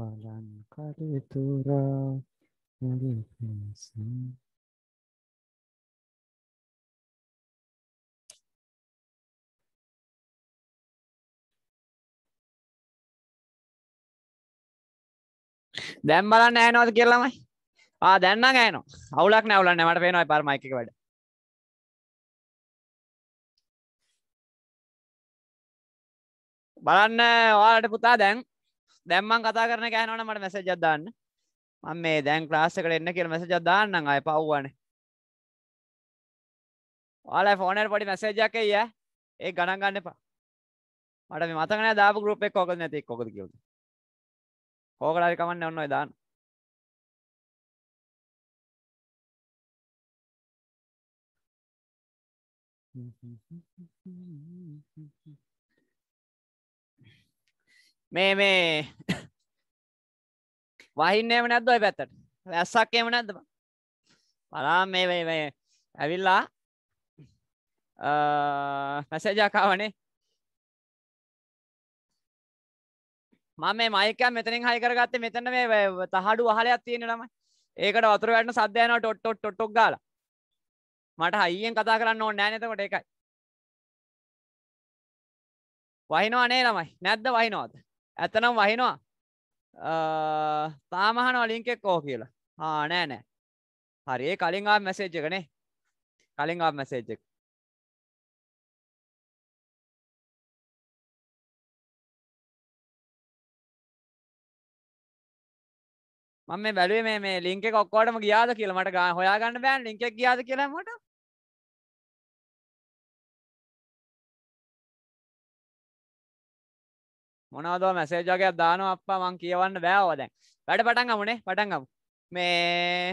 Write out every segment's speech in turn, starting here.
වලන් කලිතුරා මුලින්සින් දැන් බලන්න ඇහෙනවද කියලා ළමයි? ආ දැන් නම් ඇහෙනවා. අවුලක් නෑ අවුලක් නෑ මට පේනවා පාර මයික් එක වැඩ. බලන්න ඔයාලට පුතා දැන් දැම්මන් කතා කරන කෑනවන මට මැසජ දාන්න මම මේ දැන් ක්ලාස්සකට එන්න කියල මැසජ දාන්නම් අය පව්වන ල ෆෝනර් පොඩි මැසේජක් එය ඒ ගණන් ගන්න එපා මට මතකන දාපු ගරුප් එක් කෝක නැති කොකද කිව කෝකලාරි කමන්න ඔන්න දාන්න Mm-hmm. මේ මේ වහින්නේම නැද්ද ඔය පැත්තට ඇස්සක් එහෙම නැද්ද බලා මේ මේ මේ ඇවිල්ලා මැසේජ් එකක් ආවනේ මම මේ මයිකය මෙතනින් හයි කරගත්තේ මෙතන මේ තහඩු වහලයක් තියෙන ළමයි ඒකට වතුර වැටෙන සද්ද යනවා ටොට් ටොට් ටොට් ටොක් ගාලා මට හයියෙන් කතා කරන්න ඕනේ නැහැ නේද එතකොට ඒකයි වහිනව නේ ළමයි නැද්ද වහිනවද ඇතනම් වහිනවා තාමහන වලින්කෙක් කෝ කියලා හා නෑ නෑ හරිඒ කලින් ආ මැසේජ් එකනේ කලින් ආ මැසේජ් එක මම බැලුවේ මේ ලින්ක කොක්කෝටම ගියාද කියල මට ගා හොයාගන්න බෑන් ලින්ක ගියාද කියලමට මොනවදෝ මැසේජෝකයක් දානවා අප්පා මං කියවන්න බෑවා දැන් වැඩ පටන් ගමුනේ පටන් ගමු මේ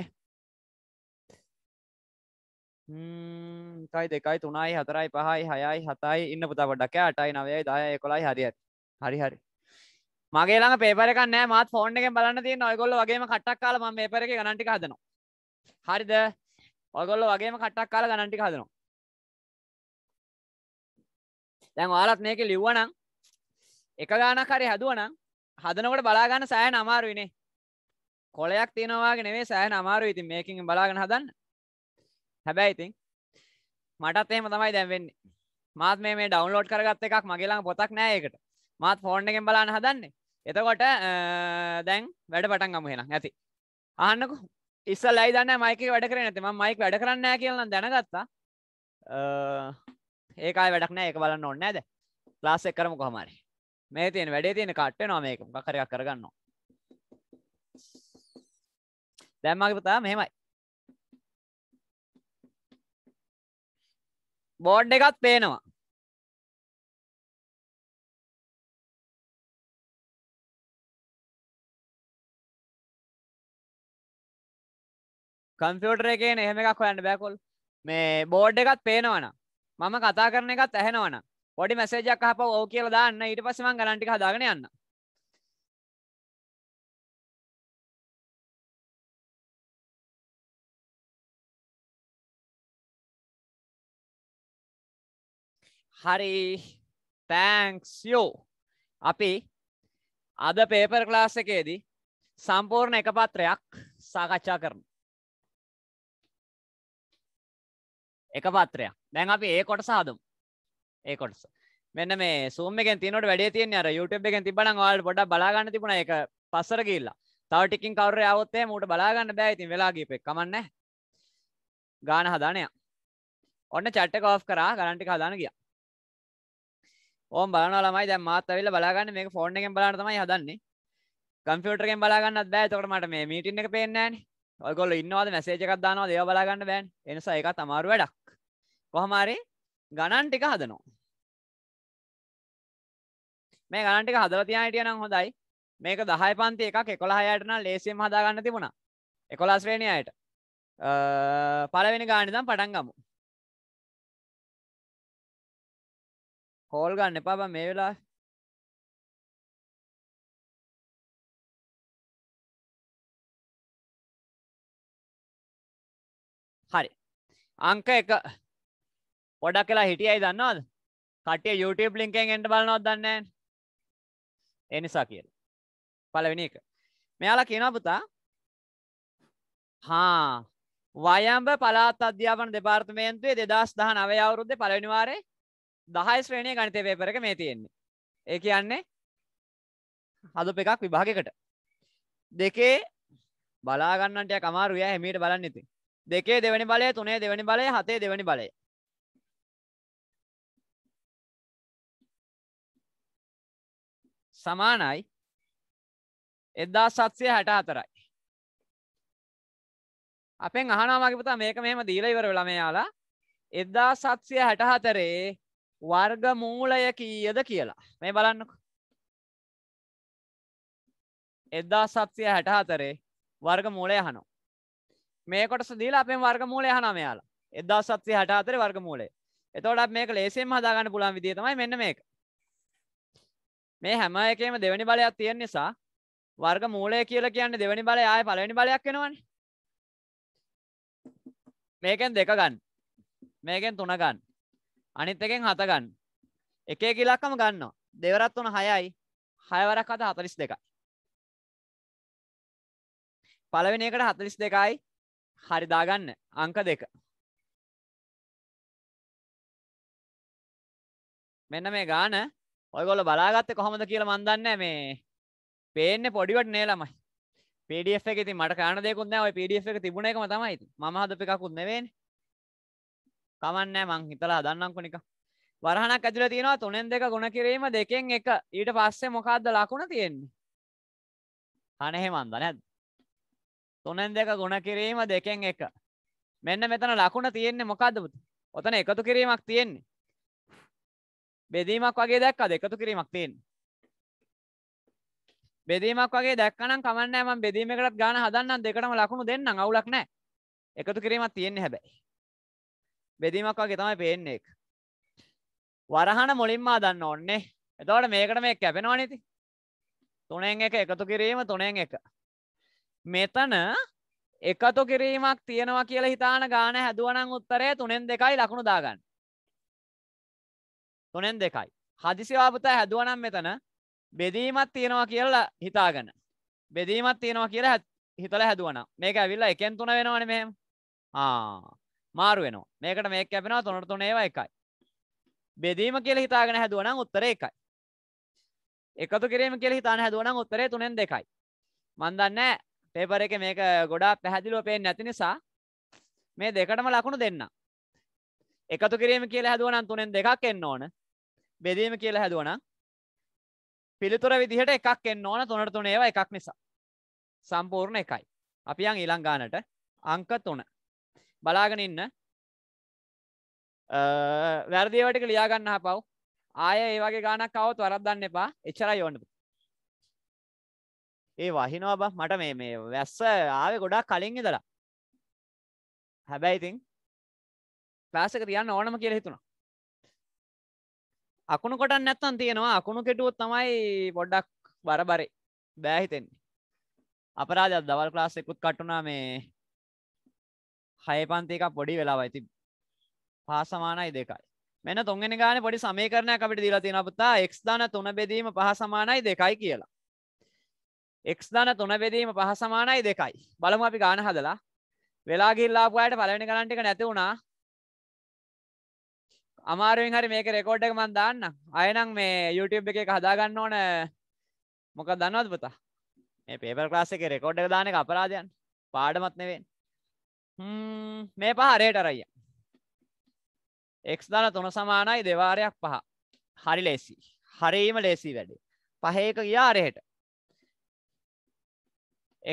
එකයි දෙකයි තුනයි හතරයි පහයි හයයි හතයි ඉන්න පුතා පොඩ්ඩක් අටයි නවයයි දාය එකොලයි හරියට හරි හරි මගේ ළඟ පේපර එකක් නෑ මාත් ෆෝන් එකෙන් බලන්න තියෙන ඔයගොල්ලෝ වගේම කට්ටක් කාලා මම පේපර එකේ ගණන් ටික හදනවා හරිද ඔයගොල්ලෝ වගේම කට්ටක් කාලා ගණන් ටික හදනවා දැන් ඔයාලත් මේක ලිව්වනම් එක ගානක් හරි හැදුවනම් හදනකොට බලාගන්න සෑහන අමාරුයිනේ කොලයක් තියෙනවාගේ නෙවෙයි සෑහන අමාරුයි ඉතින් මේකෙන් බලාගෙන හදන්න හැබැයි ඉතින් මටත් එහෙම තමයි දැන් වෙන්නේ මාත් මේ මේ ඩවුන්ලෝඩ් කරගත්ත එකක් මගේ ළඟ පොතක් නෑ ඒකට මාත් ෆෝන් එකෙන් බලන්න හදන්නේ එතකොට දැන් වැඩ පටන් ගමු එහෙනම් ඇති අහන්නකෝ ඉස්සල්ලයි දන්න මයික වැඩ කරන ඇති ම මයික් වැඩ කරන්න කියලා දැනගත්තා ඒකයි වැඩක් නෑ එක බලන්න ඕන්න ඇද ලාස් එක් කරමු කොහමරි මේ තියෙන වැඩේ තියෙන කට් වෙනවා මේක මොකක් හරි එකක් කරගන්නවා දැන් මගේ පුතා මෙහෙමයි බෝඩ් එකත් පේනවා කම්පියුටර් එකේ එහෙම එකක් හොයන්න බෑ කොල් මේ බෝඩ් එකත් පේනවනම් මම කතා කරන එකත් ඇහෙනවනම් පොඩි මැසේජයක් අහපව ඔව් කියලා දාන්න ඊට පස්සේ මම ගණන් ටික හදාගෙන යන්න. හරි තෑන්ක්ස් යෝ. අපි අද පේපර් ක්ලාස් එකේදී සම්පූර්ණ එක පත්‍රයක් සාකච්ඡා කරනවා. එක පත්‍රයක්. දැන් අපි ඒ කොටස හදමු. ඒ කොටස මෙන්න මේ සූම එක තිනට වැඩ තියන අර යුටබ් එක තිබන වාල් ොඩ බලාගන්න තිබුණ එක පස්සර කියල්ලා තවටිකින් කවර අවත්තේ මට බලාගන්න බෑයිති වෙලාගේපෙක් කමන්න ගාන හදානය ඔන්න චට්ට කෝ් කරා ගලන්ටි හදාන ගිය ඕම් බලන ළමයි දැ මාතවිල බලාගන්න මේ ෆෝර්න එකෙන් බලාටමයි හදන්නේ කම්පියටරෙන් බලාගන්න බෑ තකට මට මේ මීටින් එක පේෙන්නෑන ඔගොල ඉන්නවාද මැසේජකක් දානවා දේව බලාගන්න බෑන් එනිසා එක තමාරු වැඩක් කොහමාරි ගණන් ටික හදනවා මේ ගණන් ටික හදලා තියාගෙන හිටියනම් හොඳයි. මේක 10 පන්ති එකක් 11 යට නම් ලේසියෙන්ම හදා ගන්න තිබුණා. 11 ශ්‍රේණිය අයට. අ පළවෙනි ගාන ඉඳන් පටන් ගමු. කෝල් ගන්න එපා බං මේ වෙලාවේ. හරි. අංක 1 පොඩක් කියලා හිටියයි දන්නවද? කට්ටිය YouTube ලින්කෙන් එන්න බලනවද දන්නේ නැහැ. ඒ නිසා කියලා. පළවෙනි එක. මෙයාලා කියනවා පුතා හා වයඹ පළාත් අධ්‍යාපන දෙපාර්තමේන්තුවේ 2019 අවුරුද්දේ පළවෙනි වාරේ 10 ශ්‍රේණියේ ගණිතය පේපර් එක මේ තියෙන්නේ. ඒ කියන්නේ හදප එකක් විභාගයකට. දෙකේ බලා ගන්නට ටිකක් අමාරුයි ඈ හැමීට බලන්න ඉතින්. දෙකේ දෙවෙනි බලය, තුනේ දෙවෙනි බලය, හතේ දෙවෙනි බලය. සමානයි එදදා සත්සය හැට අතරයි අපෙන් අහනාමගේ පුතා මේක මෙහෙම දීලයිවර වෙලම යාලා එදදා සත්සය හැට හතරේ වර්ග මූලය කීයද කියලා මේ බලන්නක එදදා සත්සය හැට හතරේ වර්ග මූලය හනෝ මේ කොටස දීලා අපෙන් වර්ග මූලය හනම යාලා එදදා සත්සය හැට අතරේ වර්ග මූලේ එතෝටත් මේක ලේසිෙන් හදාගන්න පුළන් විදිේ තමයි මෙන්න මේක මේ හැම එකේම දෙවැනි බලයක් තියෙන නිසා වර්ග මූලය කියලා කියන්නේ දෙවැනි බලය ආයේ පළවෙනි බලයක් වෙනවනේ. මේකෙන් දෙක ගන්න. මේකෙන් තුන ගන්න. අනිත් එකෙන් හත ගන්න. එකේ ඉලක්කම ගන්නවා. දෙවරක් තුන 6යි. 6 වරක් හත 42යි. පළවෙනි එකට 42යි හරි දාගන්න අංක දෙක. මෙන්න මේ ගාන ඔයගොල්ල බලාගත්තේ කොහොමද කියලා මන් දන්නේ මේ පේන්නේ පොඩිවට නේ ළමයි PDF එකේ ඉතින් මට කරන්න දෙයක් නැහැ ඔය PDF එක තිබුණ එකම තමයි ඉතින් මම හදපු එකකුත් නෙවෙයිනේ කමක් නැහැ මං හිතලා හදන්නම්කෝ නිකන් වරහනක් ඇතුළේ තියෙනවා තුනෙන් දෙක ගුණ කිරීම දෙකෙන් එක ඊට පස්සේ මොකක්ද ලකුණ තියෙන්නේ හනේ මන්ද නැද්ද තුනෙන් දෙක ගුණ කිරීම දෙකෙන් එක මෙන්න මෙතන ලකුණ තියෙන්නේ මොකද්ද පුතේ ඔතන එකතු කිරීමක් තියෙන්නේ බෙදීමක් වගේ දැක්කද එකතු කිරීමක් තියෙන්නේ. බෙදීමක් වගේ දැක්කනම් කමක් නැහැ මම බෙදීමකටත් ගාන හදන්නම් දෙකටම ලකුණු දෙන්නම් අවුලක් නැහැ. එකතු කිරීමක් තියෙන්නේ හැබැයි. බෙදීමක් වගේ තමයි පේන්නේ ඒක. වරහන මුලින්ම හදන්න ඕනේ. එතකොට මේකට මේ කැපෙනවනේ ඉතින්. 3න් 1 එකතු කිරීම 3න් 1. මෙතන එකතු කිරීමක් තියෙනවා කියලා හිතාන ගාන හැදුවනම් උත්තරය 3න් 2යි ලකුණු දාගන්න. තුනෙන් දෙකයි. හදිසිවාපතා හැදුවනම් මෙතන බෙදීමත් තියෙනවා කියලා හිතාගන්න. බෙදීමත් තියෙනවා කියලා හිතලා හැදුවනම් මේක ඇවිල්ලා එකෙන් තුන වෙනවනේ මෙහෙම. ආ මාරු වෙනවා. මේකට මේක කැපෙනවා තුනට තුන ඒවා එකයි. බෙදීම කියලා හිතාගෙන හැදුවනම් උත්තරේ එකයි. එකතු කිරීම කියලා හිතාන හැදුවනම් උත්තරේ තුනෙන් දෙකයි. මන් දන්නේ පේපර් එකේ මේක ගොඩාක් පැහැදිලිව පේන්නේ නැති නිසා මේ දෙකටම ලකුණු දෙන්නම්. එකතු කිරීම කියලා හැදුවනම් තුනෙන් දෙකක් එන්න ඕන බෙදීම කියලා හැදුවනම් පිළිතුර විදිහට එකක් එන්න ඕන තුනට තුන ඒවා එකක් නිසා සම්පූර්ණ එකයි අපි යන් ඊළඟ ගානට අංක තුන බලාගෙන ඉන්න වැරදි ඒවා ටික ලියා ගන්න හපව් ආය ඒ වගේ ගානක් આવොත් වරද්දන්න එපා එච්චරයි ඕන ඒ වහිනවා බා මට මේ මේ වැස්ස ආවේ ගොඩාක් කලින් ඉඳලා හැබැයි ඉතින් පෑසක තියන්න ඕනම කියල හිතුුණා අකුණු කොටන් නැත්තන් තියෙනවා අකුණු කෙටුවොත් තමයි පොඩ්ඩක් බරබරේ බෑහිතෙන්නේ අපරාධ දවල් ක්ලාස් එකුත් කට්ටුනා මේ හය පන්තික පොඩි වෙලා ඇති පාසමානයි දෙකයි මෙන තුන්ගෙන ගාන පොඩි සමීකරණයක් අපිට දීලා තියෙන පුතා එක්ස් ධන තුන බෙදීම පහ සමානයි දෙකයි කියලා. එක්ස් ධන තුන බෙදීම පහ සමානයි දෙකයි. බලමු අපි ගාන හදලා. වෙලා ගිහිල්ලා ආපු අයට පළවෙනි ගණන් ටික නැති වුණා. අමාරුවෙන් හරි මේක රෙකෝඩ් එක මන් දාන්න අයනම් මේ YouTube එක හදාගන්න ඕන මොක දන්නවද පුතා මේ පේපර් ක්ලාස් එකේ රෙකෝඩ් එක දාන එක අපරාධයන් පාඩමත් නෙවෙයි හ්ම් මේ පහ හරියට අර අයියා x දාලා 3 සමානයි දෙවාරයක් පහ හරි ලේසි හරීම ලේසි වැඩේ පහේක ගියා අරහෙට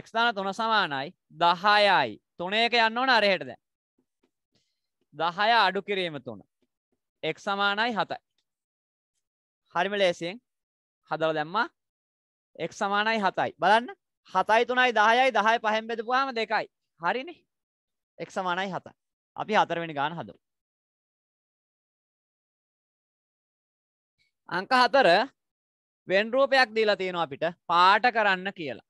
x දාලා 3 සමානයි 10යි 3 එක යන්න ඕන අරහෙට දැන් 10 අඩු කිරීම 3 එක් සමානයි හතයි හරිම ලේසියෙන් හදල දැම්මා එක් සමානයි හතයි බලන්න හතයි තුනයි දහයයි දහය පහෙන් බෙදපුවාම දෙකයි හරිනි එක් සමානයි හතයි අපි හතරවෙනි ගාන හදමු අංක හතර වෙන් රූපයක් දීලා තියෙනවා අපිට පාට කරන්න කියලා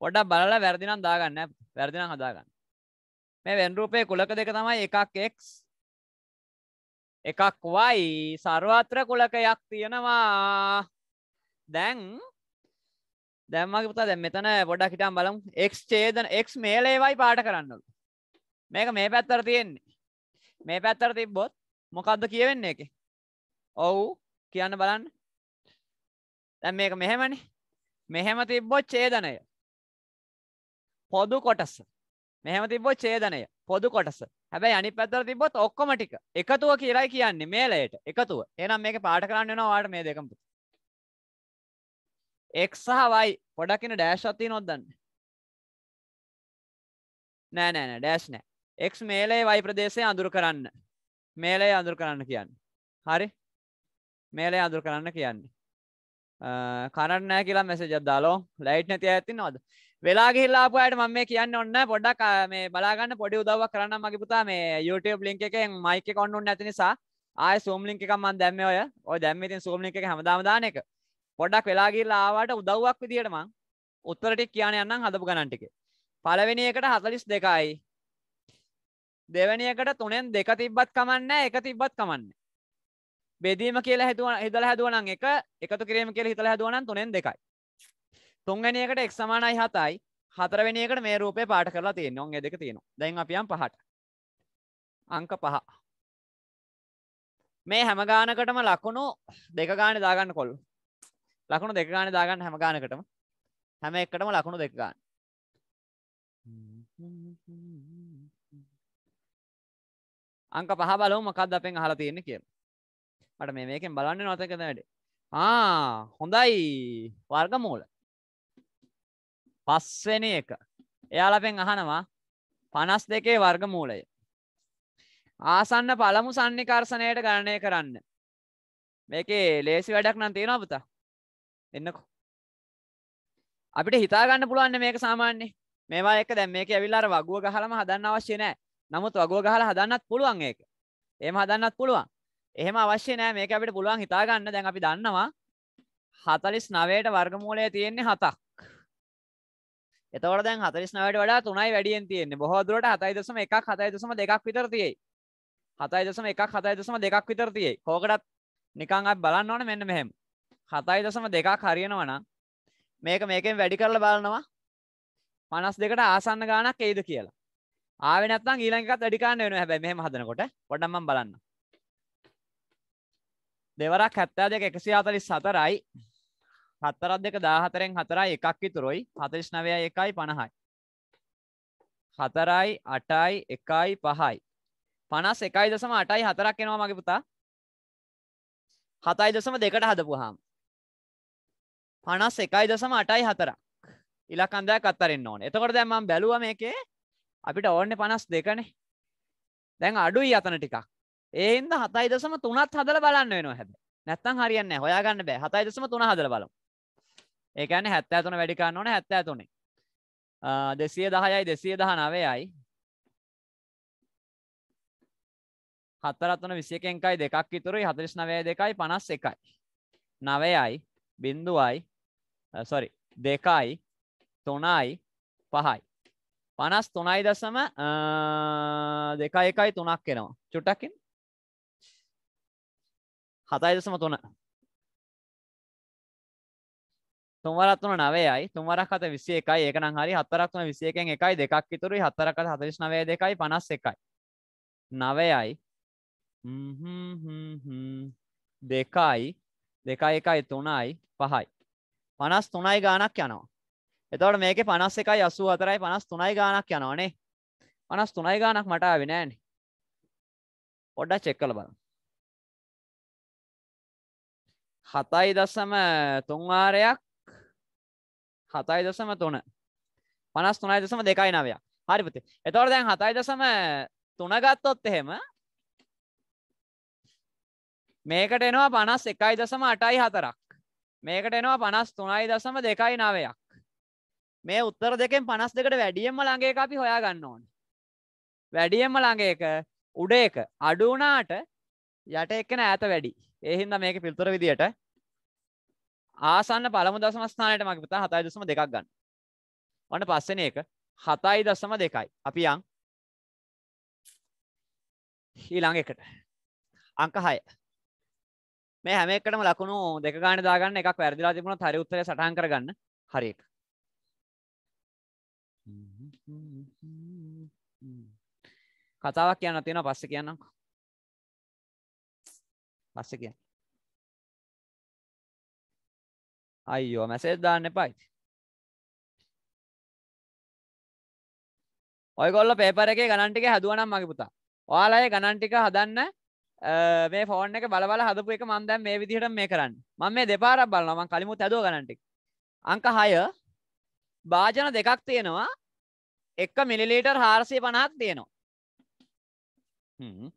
පොඩ්ඩක් බලලා වැරදි නම් දාගන්න වැරදි නම් හදාගන්න මේ වෙන් රූපයේ කුලක දෙක තමයි එකක් x එකක් y සර්වත්‍ර කුලකයක් තියෙනවා. දැන් දැන් මගේ පුතා දැන් මෙතන පොඩ්ඩක් හිටන් බලමු. x ඡේදන x මේලේවයි පාට කරන්නලු. මේක මේ පැත්තට තියෙන්නේ. මේ පැත්තට තිබ්බොත් මොකක්ද කියවෙන්නේ එකේ? ඔව් කියන්න බලන්න. දැන් මේක මෙහෙමනේ. මෙහෙම තිබ්බොත් ඡේදනය. පොදු කොටස. මෙහෙම තිබ්බොත් ඡේදනය පොදු කොටස. හැබැයි අනිත් පැත්තට තිබ්බොත් ඔක්කොම ටික එකතුව කියලායි කියන්නේ මේලයට එකතුව. එහෙනම් මේක පාඩ කරන්න වෙනවා ඔයාලට මේ දෙකම. x සහ y පොඩක් ඉන්න ඩෑෂ් එකක් තියෙනවද දන්නේ? නෑ නෑ නෑ ඩෑෂ් නෑ. x මේලේ y ප්‍රදේශය අඳුර කරන්න. මේලේ අඳුර කරන්න කියන්නේ. හරි? මේලේ අඳුර කරන්න කියන්නේ. කනටනෑ කියලා මෙසජක් දාලෝ ලයිට් නැති ඇති නොද වෙලා ගිල්ලාපු අයට මම මේ කියන්න ඔන්න පොඩක් මේ බලාගන්න පොඩි උදවක් කරන්න මගේ පුතා මේ YouTube ලින්ක එකෙන් මයික කොන්නුන්න ඇති නිසා ආය සෝම්ලිින්ක එකමන් දැම්ම ඔය ඔය දැම්මතින් සෝම්ලිික එක හමදාමදාන එක පොඩක් වෙලාගිල්ලා ආවාට උදව්වක් විදිටමං උත්තරටික් කියන යන්නම් හදපු ගණන්ටික පලවෙනි එකට හතලිස් දෙකයි දෙවැනිකට තුනෙන් දෙක තිබ්බත් කමන්න එක තිබ්බත් කමන්නේ බෙදීම කියලා හැදුව හිදලා හැදුවනම් එක එකතු කිරීම කියලා හිතලා හැදුවනම් තුනෙන් දෙකයි. තුන්වෙනි එකට x සමානයි 7යි. හතරවෙනි එකට මේ රූපේ පාට කරලා තියෙනවා. ඔන් ඒ දෙක තියෙනවා. දැන් අපි යම් පහට. අංක පහ. මේ හැම ගානකටම ලකුණු දෙක ගානේ දාගන්න කොල්ලෝ. ලකුණු දෙක ගානේ දාගන්න හැම ගානකටම. හැම එකටම ලකුණු දෙක ගන්න. අංක පහ බලමු මොකක්ද අපෙන් අහලා තියෙන්නේ කියලා. මට මේ මේකෙන් බලන්න නොතකද වැඩේ ආ හොඳයි වර්ගමූල පස්වෙන එක එයාලපෙන් අහනවා පනස් දෙකේ වර්ගමූලය ආසන්න පළමු සන්නිකර්සණයට ගණනය කරන්න මේකේ ලේසි වැඩක් නම් තියෙනවා පුතා එන්නකෝ අපිට හිතාගන්න පුළුවන් මේක සාමාන්‍ය මේවා එක දැන් මේක ඇවිල්ලා අර වගුව ගහලම හදන්න අවශ්‍ය නැහැ නමුත් වගුව ගහලා හදන්නත් පුළුවන් ඒක එහෙම හදන්නත් පුළුවන් එහෙම අවශ්‍ය නෑ මේක අපිට පුළුවන් හිතාගන්න දැන් අපි දන්නවා හතලිස් නවයට වර්ගමූලය තියෙන්නේ හතක් එතවට දැන් හතලිස් නවට වඩා තුනයි වැඩියෙන් තියෙන්නේ බොහෝදුරට හතයි දසම එකක් හතයි දසම දෙකක් විතර තියෙයි හතයි දසම එකක් හතයි දසම දෙකක් විතර තියෙයි කෝකටත් නිකං අප බලන්න ඕන මෙන්න මෙහෙම හතයි දසම දෙකක් හරියනවනම් මේක මේකෙන් වැඩි කරලා බලනවා පනස් දෙකට ආසන්න ගානක් එයිද කියලා ආවෙ නැත්නම් ඊළඟ එකත් වැඩි කරන්න වෙනවා හැබැයි මෙහෙම හදනකොට පොඩ්ඩක් මම බලන්න දෙවරක් හැත්තා දෙක එකසි හතලි සතරයි හත්තරත් දෙක දාහතරෙන් හතරයි එකක් විතුරොයි හතලිස් නවය එකයි පණහයි හතරයි අටයි එකයි පහයි පනස් එකයි දසම අටයි හතරක් එනවා මගේ පුතා හතයි දසම දෙකට හදපුහාම් පනස් එකයි දසම අටයි හතරක් ඉලකන්දයක් අත්තරෙන් ඕන එතකොට දැම්මම් බැලුව මේකේ අපිට ඕන්න පනස් දෙකනේ දැන් අඩුයි අතන ටිකක් ඒන්ද හතයි දසම තුනත් හදල බලන්න වෙන හැබ නැත්තන් හරින්න හොයාගන්න බෑ හතයි දසම තුන හදල බලු ඒකන හැත්තෑ තුන වැඩිකාන්න ඕන හැත්තෑ තුනේ දෙසිය දහයයි දෙසිය දහ නවයයි හතරත්වන විසියකෙන්කයි දෙකක් ඉතුරයි හතරිස් නවය දෙකයි පනස් එකයි නවයයි බින්දුවයි සොරි දෙකයි තුනයි පහයි පනස් තුනයි දසම දෙකයි එකයි තුනක් කෙනවා චුට්ටක්කින් හතයි දශම තුන තුන්වරක් තුන නවයයි තුන්වරක් හත විසිය එකයි ඒක නම් හරි හතරක් තුන විසිය එකෙන් එකයි දෙකක් ඉතුරුයි හතරක් හත හතලිස් නවය දෙකයි පනස් එකයි නවයයි දෙකයි දෙකයි එකයි තුනයි පහයි පනස් තුනයි ගානක් යනවා එතවට මේක පනස් එකයි අසු අතරයි පනස් තුනයි ගානක් යනවානේ පනස් තුනයි ගානක් මට ආවෙ නෑනේ පොඩ්ඩක් චෙක් කළ බලමු හතයි දස්සම තුන්වාරයක් හතයි දසම තුන පනස් තුනයි දසම දෙකයි නවයක් හරිපති එතවට දැන් හතයි දසම තුනගත්තොත් එහෙම මේකට එනවා පනස් එකයි දසම අටයි හතරක් මේකට එනවා පනස් තුනයි දසම දෙකයි නවයක් මේ උත්තර දෙකෙන් පනස් දෙකට වැඩියම්ම ළඟේ අපි හොයා ගන්න ඕන වැඩියම්ම ළඟ එක උඩ එක අඩුනාට යට එක්කන ඇත වැඩි ඒහින්ද මේක පිල්තුර විදියට ආසන්න පළමු දසම ස්ථානයට මගේ පුතා හතයි දසම දෙකක් ගන්න ඔන්න පස්සෙන එක හතයි දසම දෙකයි අපි යන් ඊළඟ එකට අංක හය මේ හැම එකටම ලකුණු දෙක ගන්න දාගන්න එකක් වැරදිලා තිබුණොත් හරි උත්තරය සටහන් කරගන්න හරි එක කතාවක් කියන්න තියෙනවා පස්සේ කියන්නම්කෝ පස්සේ කියන්න. අයියෝ මැසේජ් දාන්න එපා ඉතින්. ඔයගොල්ලෝ පේපර් එකේ ගණන් ටික හදුවනම් මගේ පුතා. ඔයාලා ඒ ගණන් ටික හදන්න මේ ෆෝන් එක බල බල හදපු එක මම දැන් මේ විදිහට මේ කරන්නේ. මම මේ දෙපාරක් බලනවා මම කලිමුත් හදුවා ගණන් ටික. අංක 6 භාජන දෙකක් තියෙනවා. 1 මිලිලීටර් 450ක් තියෙනවා. හ්ම්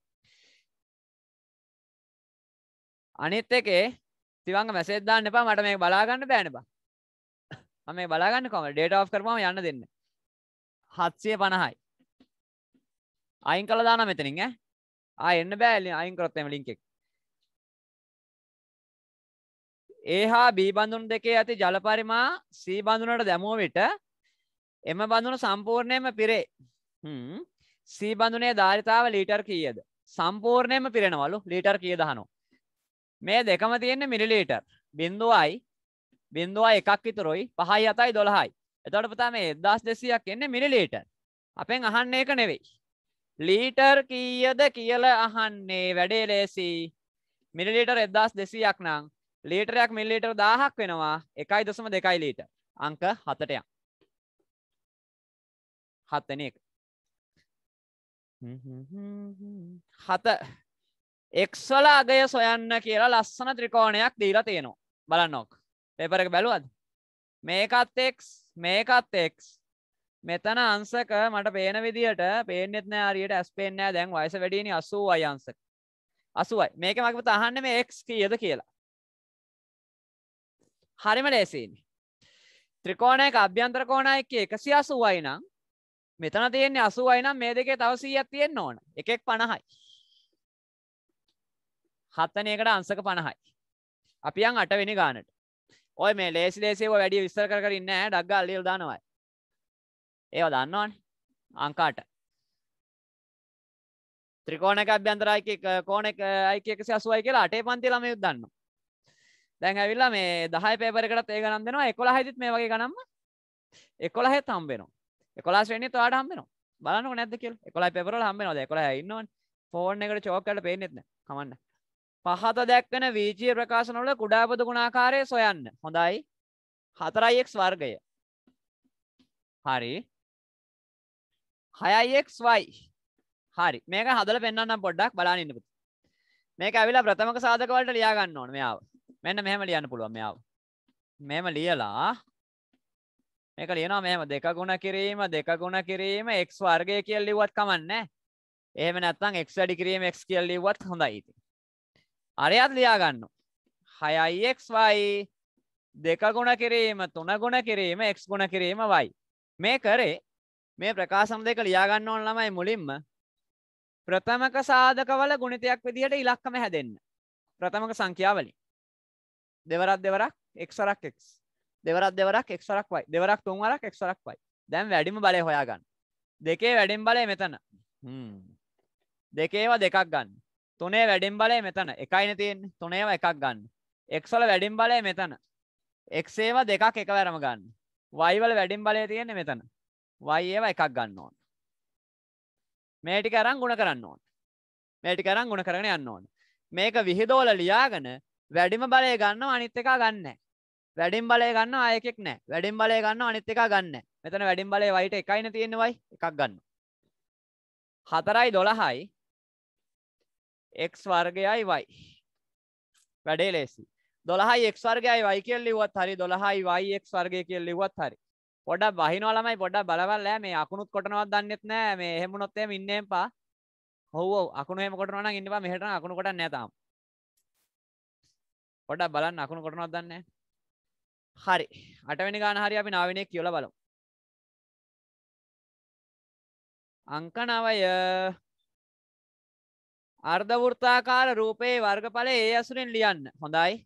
අනිත් එකේ තිවංග මැසේජ් දාන්න එපා මට මේක බලා ගන්න බෑ නේපා මම මේ බලා ගන්න කොහමද ඩේටා ඔෆ් කරපුවම යන්න දෙන්න 750යි අයින් කළා දානවා මෙතනින් ඈ ආ එන්න බෑ අයින් කරොත් එම ලින්ක් එක ඒ හා බී බඳුන් දෙකේ ඇති ජල පරිමා සී බඳුනට දැමුව විට එම බඳුන සම්පූර්ණයෙන්ම පිරේ සී බඳුනේ ධාරිතාව ලීටර් කීයද සම්පූර්ණයෙන්ම පිරෙනවලු ලීටර් කීයද අහනවා මේ දෙකම තියෙන්නේ මිලිලීටර් 0.1 0.1ක් විතරයි 5යි 7යි 12යි. එතකොට පුතා මේ 1200ක් එන්නේ මිලිලීටර්. අපෙන් අහන්නේ ඒක නෙවෙයි. ලීටර් කීයද කියලා අහන්නේ වැඩේ ලේසි. මිලිලීටර් 1200ක් නම් ලීටරයක් මිලිලීටර් 1000ක් වෙනවා 1.2 ලීටර්. අංක 7ට යන්න. 7 වෙනි එක. හත එක්සල අගය සොයන්න කියලා ලස්සන ත්‍රිකෝණයක් දීලා තියෙනවා බලන්නොක් පෙපර එක බැලුවද මේකත් එක් මේකත් එක් මෙතන අංසක මට පේන විදිට පේනෙත් නෑරියට ඇස් පේනෑ දැන් වයස වැඩිනි අසූ අයංසක අසුවයි මේක මගම තහන්න මේ එක් කියද කියලා හරිම ලේසිනි ත්‍රිකෝණයක අභ්‍යන්තර කෝණයක එකසි අසුවයි නම් මෙතන තියෙන්නේ අසුවයි නම් මේ දෙකේ තවසීයක් තියෙන්න ඕන එකෙක් පණහයි හත්තනයකට අංසක පණහයි. අපි අන් අටවෙනි ගානට ඔය මේ ලේසි ලේසිව වැඩි විස්තර කරන්න ඩක්ග අල්ලියල් දානවයි. ඒව දන්නවාන අංකාට ත්‍රිකෝණක අභ්‍යන්තරයික කෝනෙක් අයික එකසි අසුවයි කියලා අටේ පන්ති ළමය දන්න දැන් ඇවිල්ලා මේ දහය පේපරකටත් ඒ ගනම් දෙෙනවා එකොළ හිතිත් මේ වගේ ගනම්ම එකොළ හෙත් හම්බෙනවා එකොලා ශ්‍රේණි තුවාට හම්බෙනවා බලන්න නැද කියල් එකොලා පෙපරල හම්බෙනවා එකොලා ඉන්නවන් ෆෝර්න් එකට චෝකට පේනෙත්න කමන්න පහත දැක්වෙන වීජීය ප්‍රකාශනවල කුඩා පොදු ගුණාකාරය සොයන්න. හොඳයි. 4x වර්ගය. හරි. 6xy. හරි. මේක හදලා පෙන්වන්නම් පොඩ්ඩක් බලන්න ඉන්න පුතේ. මේක ඇවිල්ලා ප්‍රථමක සාධක වලට ලියා ගන්න ඕනේ මෙයාව. මෙන්න මෙහෙම ලියන්න පුළුවන් මෙයාව. මෙහෙම ලියලා මේක ලියනවා මෙහෙම දෙක ගුණ කිරීම දෙක ගුණ කිරීම x වර්ගය කියලා ලිව්වත් කමන්නේ නැහැ. එහෙම නැත්නම් x වැඩි කිරීම x කියලා ලිව්වත් හොඳයි ඉතින්. අරයත් ලියාගන්න හයයිXY දෙක ගුණ කිරීම තුන ගුණ කිරීම එක් ගුණ කිරීම වයි මේ කරේ මේ ප්‍රකාශන දෙක ලියාගන්න ඕන ළමයි මුලින්ම ප්‍රථමක සාධකවල ගුණිතයක් විදිහට ඉලක්කම හැදෙන්න ප්‍රථමක සංඛ්‍යාවලින් දෙවරක් දෙවරක් එක්සරක් එක් දෙවරක් දෙවරක් එක්සරක් වයි දෙවරක් තුන්වරක් එක්සරක් වයි දැන් වැඩිම බලය හොයාගන්න දෙකේ වැඩිම් බලය මෙතන දෙකේවා දෙකක් ගන්න තුනේ වැඩෙන් බලය මෙතන එකයින තියෙන්නේ තුනේව එකක් ගන්න එක්වල වැඩින් බලය මෙතන එක්සේව දෙකක් එක වැරම ගන්න වයිවල වැඩින් බලය තියෙන්නේ මෙතන වයි ඒව එකක් ගන්න ඕන මේටි කරන් ගුණ කරන්න ඕන මේටි කරන් ගුණ කරන යන්න ඕන මේක විහිදෝල ලියාගෙන වැඩිම බලය ගන්න අනිත් එකා ගන්න වැඩින් බලය ගන්න අයෙක් නෑ වැඩින් බලය ගන්න අනිත් එකා ගන්න මෙතන වැඩින් බලය වයිට එකයින තියෙන්නේ වයි එකක් ගන්න හතරයි දොළහයි එක් වර්ගයයි වයි වැඩේ ලේසි දොළහයි එක් වර්ගයයි වයි කියල් ලිවත් හරි දොළහයි වයි එක් වර්ගය කියල් ලිවත් හරි පොඩක් බහිනෝලමයි පොඩක් බලවල්ලෑ මේ අකුණුත් කොටනවත් දන්නෙත් නෑ මේ හෙමුණොත්තේ ඉන්නෙන් පා හෝ අකුණුහෙම කොටනවන ඉන්නවා මෙහට අකුණු කොට නැතම් පොඩක් බලන්න අකුණු කොටනවත් දන්නේ හරි අටවැනි ගාන හරි අපි නාවිනෙක් කියල බලමු අංකනවය අර්ධවෘත්තාකාර රූපයේ වර්ගඵලය ඒ අසුරෙන් ලියන්න. හොඳයි.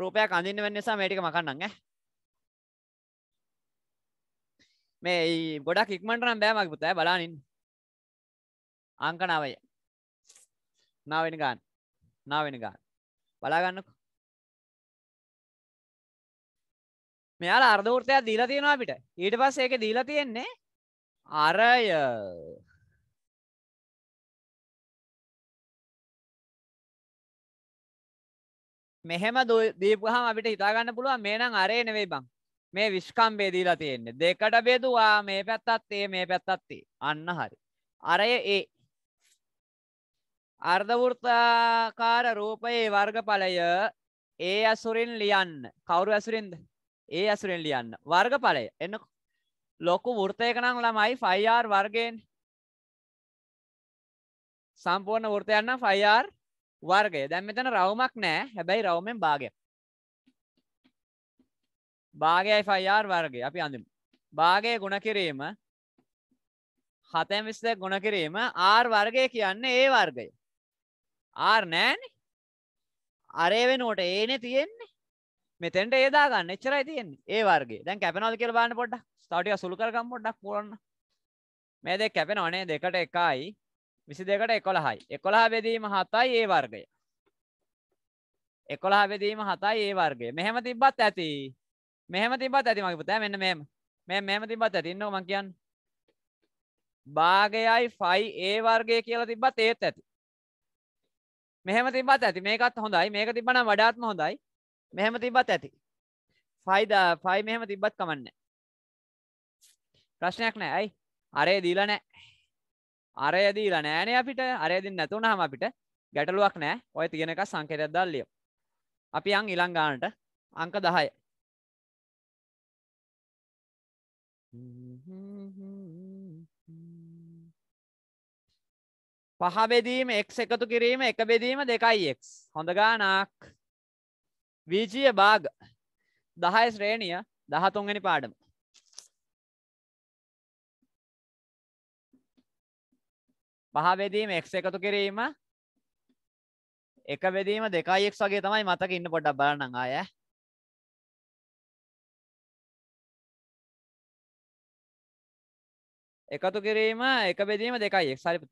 රූපයක් අඳින්න වෙන නිසා මේ ටික මකන්නම් ඈ. මේ ගොඩක් ඉක්මනට නම් බෑ මගේ පුතා බලන්න ඉන්න. අංක 9යි. 9 වෙනි ගාන. 9 වෙනි ගාන. බලා ගන්නකෝ. මෙයාලා අර්ධවෘත්තයක් දීලා තියෙනවා අපිට. ඊට පස්සේ ඒකේ දීලා තියෙන්නේ අරය මෙහෙම දීපුහම අපිට හිතාගන්න පුළුවන් මේනම් අරේ නෙවෙයි බං. මේ විශ්කම්බේ දීලා තියෙන්නේ. දෙකට බෙදුවා මේ පැත්තත් ඒ මේ පැත්තත් ඒ. අන්න හරි. අරය ඒ අර්ධ වෘත්තාකාර රූපයේ වර්ගඵලය ඒ අසුරින් ලියන්න. කවුරු අසුරින්ද? ඒ අසුරින් ලියන්න. වර්ගඵලය. එන්නකො. ලොකු වෘතයක නම් ළමයි 5R වර්ගයෙන් සම්පූර්ණ වෘතයක් නම් 5R වර්ගය දැන් මෙතන රවුමක් නෑ හැබැයි රවුමෙන් භාගයක් භාගයයි ෆයිර් වර්ගය අපි අඳමු භාගය ගුණ කිරීම හතැන් විස්තක් ගුණ කිරීම ආර් වර්ගය කියන්නේ ඒ වර්ගය ආර් නෑන අරේ වෙනුවට ඒනෙ තියෙන්නේ මෙතැන්ට ඒදා ගන්න එච්චරයි තියෙන්නේ ඒ වර්ගේ දැන් කැපනවද කියලා බලන්න පොඩ්ඩක් ස්ටාටිය සුළු කරගම් පොඩ්ඩක් පුරන්න මේ දෙක කැපෙනව නේ දෙකට එකයි විසි දෙකට එකොළහයි එකොළහ බෙදීම හතයි ඒ වර්ගය එකොළහ බෙදීම හතයි ඒ වර්ගය මෙහෙම තිබ්බත් ඇති මෙහෙම තිබත් ඇති මගේ පුතෑ මෙන්න මෙම මෙ මෙම තිබත් ඇතින්න මං කියන්න භාගයයි ෆයි ඒ වර්ගය කියලා තිබත් ඒත් ඇති මෙහෙම තිබත් ඇති මේකත් හොඳයි මේක තිබන වඩාත්ම හොඳයි මෙහෙම තිබත් ඇති ෆයිද ෆයි මෙහෙම තිබ්බත් කමන්න ප්‍රශ්නයක් නෑ ඇයි අරේ දීලා නෑ අරයදීලා නෑනය අපිට අරයදින් නැතුන හම අපිට ගැටලුවක් නෑ ඔය තියෙනක සංකෙතයක් දල්ලියෝ අපි අං ඉළංගානට අංක දහය පහ බෙදීම එක් එකතු කිරීම එක බෙදීම දෙකයි එක් හොඳ ගානක් වීජීය භාග දහය ශ්‍රේණිය දහතුන්ගනි පාඩම පහ බෙදීම එක් එකතු කිරීම එක බෙදීම දෙකයි එක් වගේ තමයි මතක ඉන්න පොඩ්ඩක් බලන්න ආය එකතු කිරීම එක බෙදීම දෙකයි එක් හරි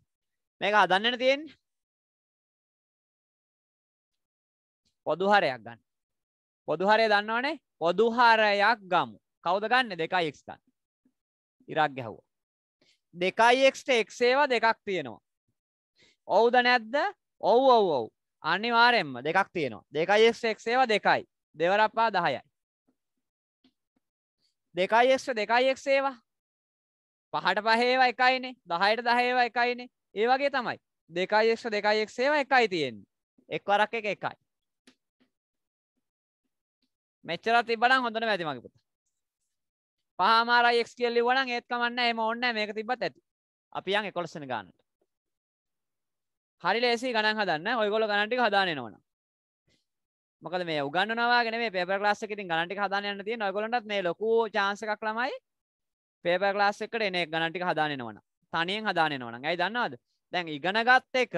මේක හදන්නට තියෙන්නේ පොදු හරයක් ගන්න පොදු හරය දන්නවනේ පොදු හරයක් ගමු කවුද ගන්න දෙකයි එක් ගන්න ඉරක් ගැහුවා දෙකයික්ට එක්සේවා දෙකක් තියෙනවා ඔවුද නැද්ද ඔව් ඔව් ඔව් අනිවාරෙන්ම දෙකක් තියෙනවා දෙකයික්ක්සේවා දෙකයි දෙවරපා දහයයි දෙකයික්ට දෙකයික්සේවා පහට පහේවා එකයිනේ දහයට දහේවා එකයිනේ ඒ වගේ තමයි දෙකයික්ට දෙකයික්සේවා එකයි තියෙන් එක්වරක් එක එකයි මෙච්චරත් තිබනම් හොඳන වැතිමගේ පුතා පහමාරයි එක් කියල් ලිවන ඒත් කමන්න එම ඔන්න මේක තිබත් ඇති අපි යන් එකොලස්සන ගන්නට හරි ලේසි ගණන් හදන්න ඔයගොල ගණන්ටි හදානය නොන මොකද මේ උගන්නවාගෙන මේ පේප ලාස් එකකින් ගණන්ටි හදානයන්න තිය නොගොලටත් මේ ලොකු චාන්සකක් ළමයි පේප ලාස් එකට එනෙ ගණන්ටි හදානය නොන තනයෙන් හදානය නොන ඇයි දන්නවාද දැන් ඉගනගත් එක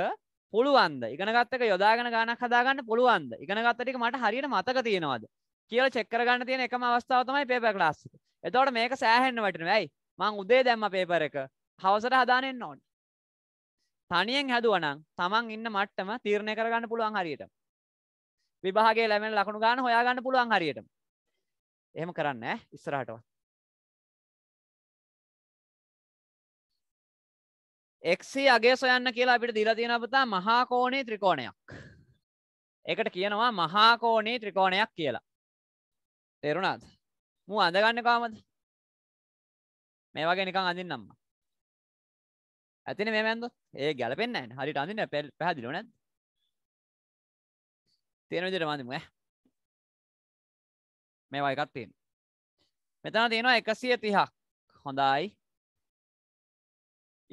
පුළුවන්ද ඉගනගත්තක යොදාගෙන ගණක් හදාගන්න පුළුවන්ද ඉගනගත්තටික මට හරියට මතක තියෙනවාද කියල චෙක්කරගන්න තියෙන එකම අවස්ථාව තමයි පේපර් ක්ලාස් එක. එතකොට මේක සෑහෙන්න වටිනවා. ඇයි? මං උදේ දැම්ම පේපර් එක හවසට හදාගෙන එන්න ඕනේ. තනියෙන් හැදුවනම් තමන් ඉන්න මට්ටම තීරණය කරගන්න පුළුවන් හරියට. විභාගයේ ලැබෙන ලකුණු ගන්න හොයාගන්න පුළුවන් හරියට. එහෙම කරන්න ඈ ඉස්සරහටවත්. එක්සි අගේ සොයන්න කියලා අපිට දීලා තියෙන පුතා මහා කෝණේ ත්‍රිකෝණයක්. ඒකට කියනවා මහා කෝණේ ත්‍රිකෝණයක් කියලා. තෙරුණාත් මු අඳගන්න කාමද මේ වගේ නිකං අඳින් නම්ම ඇතින මේ මැන්ද ඒ ගැලපෙන්න්න හරිට අඳින්න පෙල් පැහදිලි නැත් තියෙන විදිට මඳමු මේ වයිකත් තියෙන මෙතන තියෙනවා එකසිය තිහක් හොඳයි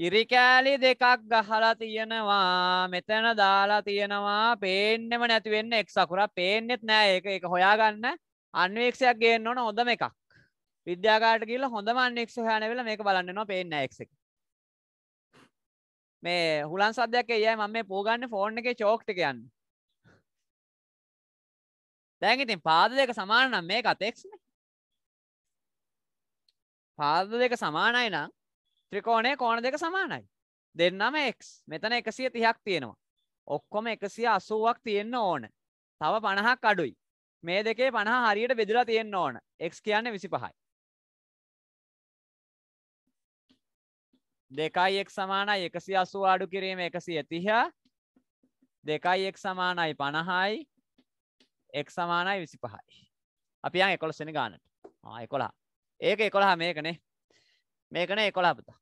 ඉරිකෑලි දෙකක් ගහලා තියෙනවා මෙතැන දාලා තියෙනවා පේන්නෙම නැතිවෙන්න එක් සකුර පේන්නෙත් නෑ එක එක හොයාගන්න අන්වේක්ෂයක් ගේන්න ඕන හොඳම එකක්. විද්‍යාගාරයට ගිහිල්ලා හොඳම අන්වේක්ෂය හොයන වෙලාව මේක බලන්න එනවා පේන්නේ නැහැ X එක. මේ හුලන් සද්දයක් එයි අය මම මේ පෝගන්නේ ෆෝන් එකේ චෝක්ට් එක යන්නේ. දැන් ඉතින් පාද දෙක සමාන නම් මේකත් x නේ. පාද දෙක සමානයි නම් ත්‍රිකෝණයේ කෝණ දෙක සමානයි. දෙන්නම x. මෙතන 130ක් තියෙනවා. ඔක්කොම 180ක් තියෙන්න ඕන. තව 50ක් අඩුයි. මේ දෙකේ පණහ හරියට බෙදලා තියෙන්න ඕන එක්ස් කියන්නේ විසි පහයි දෙකයි එක් සමානයි එකසි අසු ආඩු කිරීම එකසි ඇතිහ දෙකයි එක් සමානයි පණහයි එක් සමානයි විසි පහයි අපි යන් එකොළොස්සෙන ගානට එකොලා ඒක එකොළහ මේකනේ මේකන එකොලාපතා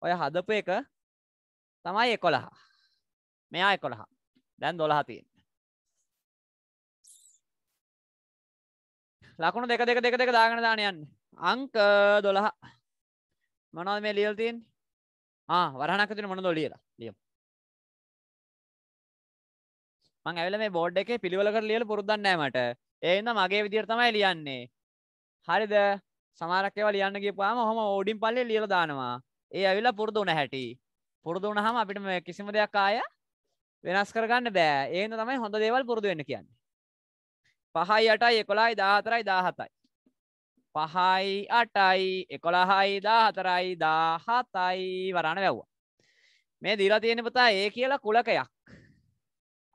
ඔය හදපු එක තමයි එකොළහා මෙයා එකොළහා දැන් දොළහතියෙන් ලකුණු දෙක දෙක දෙක දෙක දාගෙන දාන යන්න අංක දොළහ මනවද මේ ලියල් තියෙන් වරහනක් තින මොන දොලියලා ලියම් මං ඇවිල මේ බෝඩ් එකේ පිළිවෙලකට ලියල පුරුද්දන්නේ මට ඒ හින්දා මගේ විදියට තමයි ලියන්නේ හරිද සමහරක් ඒවා ලියන්න ගියපුවාම ඔහම ඕඩින් පල්ලේ ලියලා දානවා ඒ ඇවිල්ලා පුරුදු වුණ හැටි පුරුදු වුණාම අපිට කිසිම දෙයක් ආය වෙනස් කරගන්න බෑ ඒ හින්දා තමයි හොඳ දේවල් පුරුදු වෙන්න කියන්නේ පහයි අටයි එකොලායි දාහතරයි දාහතයි. පහයි අටයි එකොළහයි දාහතරයි දාහතයි වරණ වැැව්වා. මේ දීලා තියෙන පුතා ඒ කියලා කුලකයක්.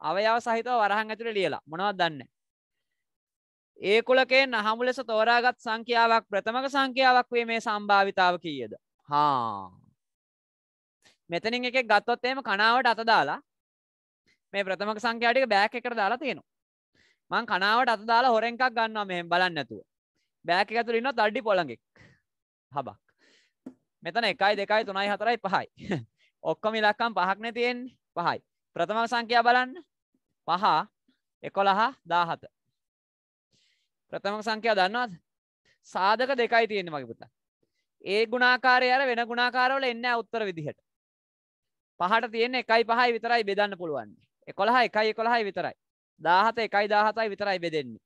අවයව සහිතව වරහන් ඇතුළ ලියලා මොනවත් දන්න. ඒ කුලකෙන් අහමු ලෙස තෝරාගත් සංඛ්‍යාවක් ප්‍රථමක සංඛ්‍යාවක් වේ මේ සම්භාවිතාව කීයද. හා. මෙතනින් එක ගත්තොත් එම කනාවට අත දාලා මේ ප්‍රථමක සංඛ්‍යාටික බෑක් එකට දාලා තියෙනවා. මං කනාවට අත දාලා හොරෙන්කක් ගන්නවා මෙහෙම බලන්න නැතුව. බෑග් එක ඇතුළේ ඉන්නවා තඩි පොළඟෙක්. හබක්. මෙතන 1 2 3 4 5යි. ඔක්කොම ඉලක්කම් පහක්නේ තියෙන්නේ. පහයි. ප්‍රථම සංඛ්‍යා බලන්න. 5 11 17. ප්‍රථම සංඛ්‍යාව දන්නවද? සාධක දෙකයි තියෙන්නේ මගේ පුතා. ඒ ගුණාකාරය අර වෙන ගුණාකාරවල එන්නේ නැහැ උත්තර විදිහට. පහට තියෙන්නේ 1යි 5යි විතරයි බෙදන්න පුළුවන්. 11 1යි 11යි විතරයි. දාහත එකයි දාහතයි විතරයි බෙදෙන්නේ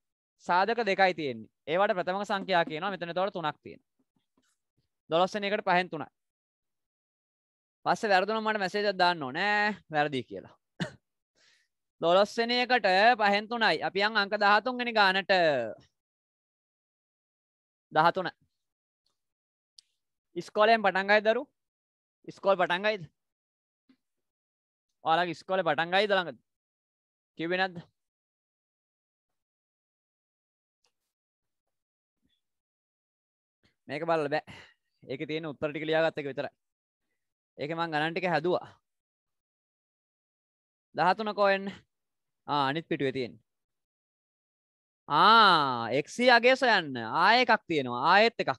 සාධක දෙකයි තියෙන්නේ ඒවට ප්‍රථමක සංඛ්‍යා කියනවා මෙතන තවට තුනක් තියෙන දොළොස්සන එකට පහෙන් තුනයි පස්සේ වැරදුනම් මට මැසේජක් දාන්න ඕනේ වැරදි කියලා දොළොස්සන එකට පහෙන් තුනයි අපි යන් අංක 13 වෙනි ගානට 13 ඉස්කෝලෙන් පටන් ගයි දරු ඉස්කෝල් පටන් ගයිද ඔයාලගේ ඉස්කෝලේ පටන් ගයිද ළඟද කිව්වේ නැද්ද මේක බල්ල බෑ ඒක තියෙන උත්තර ටික ලියාගත්තක විතරයි ඒක මං ගණන් ටික හැදුවා 13 කොහෙන් ආ අනිත් පිටුවේ තියෙන ආ x යගේ සොයන්න ආය එකක් තියෙනවා ආයෙත් එකක්